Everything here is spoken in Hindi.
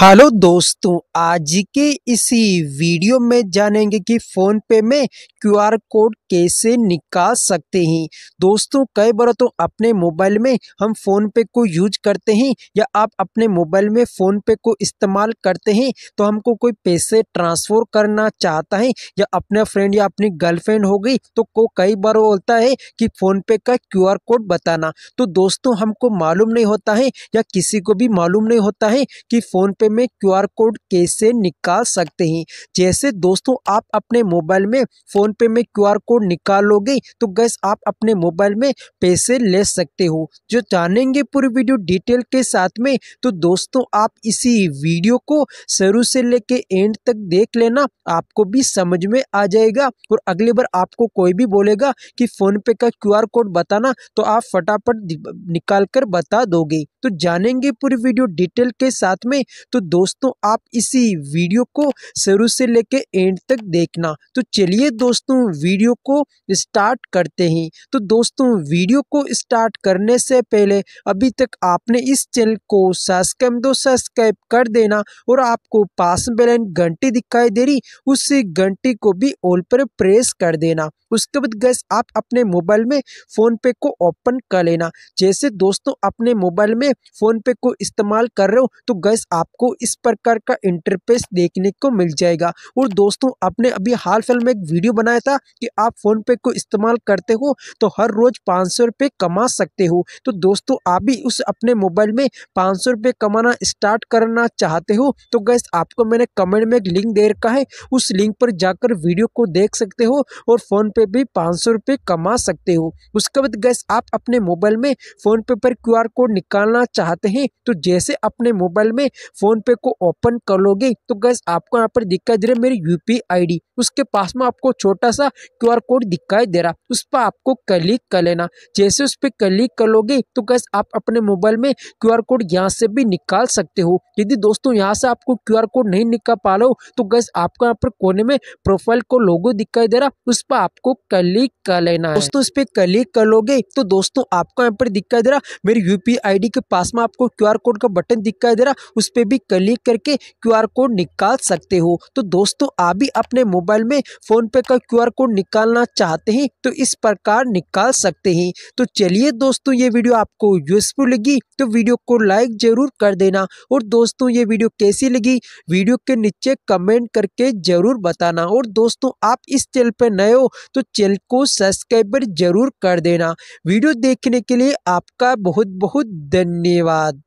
हेलो दोस्तों आज के इसी वीडियो में जानेंगे कि फ़ोन पे में क्यूआर कोड कैसे निकाल सकते हैं दोस्तों कई बार तो अपने मोबाइल में हम फ़ोन पे को यूज करते हैं या आप अपने मोबाइल में फ़ोन पे को इस्तेमाल करते हैं तो हमको कोई पैसे ट्रांसफ़र करना चाहता है या अपने फ्रेंड या अपनी गर्लफ्रेंड हो गई तो को कई बार बोलता है कि फ़ोनपे का क्यू कोड बताना तो दोस्तों हमको मालूम नहीं होता है या किसी को भी मालूम नहीं होता है कि पे पे में क्यूआर कोड कैसे निकाल सकते हैं जैसे दोस्तों आप अपने मोबाइल में फ़ोन पे में क्यूआर कोड निकालोगे तो गैस आप अपने मोबाइल में पैसे ले सकते हो जो जानेंगे पूरी वीडियो डिटेल के साथ में तो दोस्तों आप इसी वीडियो को शुरू से लेके एंड तक देख लेना आपको भी समझ में आ जाएगा और अगली बार आपको कोई भी बोलेगा कि फ़ोनपे का क्यू कोड बताना तो आप फटाफट निकाल कर बता दोगे तो जानेंगे पूरी वीडियो डिटेल के साथ में तो दोस्तों आप इसी वीडियो को शुरू से लेके एंड तक देखना तो चलिए दोस्तों वीडियो को स्टार्ट करते हैं तो दोस्तों वीडियो को स्टार्ट करने से पहले अभी तक आपने इस चैनल को सब्सक्राइब दो सब्सक्राइब कर देना और आपको पास में बेलन घंटी दिखाई दे रही उस घंटी को भी ऑल पर प्रेस कर देना उसके बाद गैस आप अपने मोबाइल में फ़ोन पे को ओपन कर लेना जैसे दोस्तों अपने मोबाइल में फ़ोन पे को इस्तेमाल कर रहे हो तो गैस आपको इस प्रकार का इंटरफेस देखने को मिल जाएगा और दोस्तों आपने अभी हाल फिलहाल में एक वीडियो बनाया था कि आप फ़ोन पे को इस्तेमाल करते हो तो हर रोज़ पाँच सौ रुपये कमा सकते हो तो दोस्तों आप भी उस अपने मोबाइल में पाँच सौ रुपये कमाना स्टार्ट करना चाहते हो तो गैस आपको मैंने कमेंट में एक लिंक दे रखा है उस लिंक पर जाकर वीडियो को देख सकते हो और फ़ोन पे भी पाँच सौ रुपये कमा सकते हो उसके बाद गैस आप अपने मोबाइल में फ़ोन पे पर क्यू कोड निकालना चाहते हैं तो जैसे अपने मोबाइल में फ़ोन पे को ओपन कर लोगे तो गैस आपको यहाँ पर दिखाई दे रहा मेरी यू पी उसके पास में आपको छोटा सा क्यू कोड दिखाई दे रहा उस पर आपको क्लिक कर लेना जैसे उस पर क्लिक कर लोगे तो गैस आप अपने मोबाइल में क्यू कोड यहाँ से भी निकाल सकते हो यदि दोस्तों यहाँ से आपको क्यू कोड नहीं निकाल पा लो तो गैस आपको यहाँ पर कोने में प्रोफाइल को लोगो दिखाई दे रहा उस पर आपको क्लिक कर लेना दोस्तों इस पर क्लिक कर लोगे तो दोस्तों आपको यहाँ पर दिखाई दे रहा मेरी यूपी आईडी के पास में आपको क्यूआर कोड का बटन दिखाई दे रहा उस पर भी क्लिक करके क्यूआर कोड निकाल सकते हो तो दोस्तों आप भी अपने मोबाइल में फोन पे का क्यूआर कोड निकालना चाहते हैं तो इस प्रकार निकाल सकते हैं तो चलिए दोस्तों ये वीडियो आपको यूजफुल लगी तो वीडियो को लाइक ज़रूर कर देना और दोस्तों ये वीडियो कैसी लगी वीडियो के नीचे कमेंट करके ज़रूर बताना और दोस्तों आप इस चैनल पर नए हो तो चैनल को सब्सक्राइबर ज़रूर कर देना वीडियो देखने के लिए आपका बहुत बहुत धन्यवाद धन्यवाद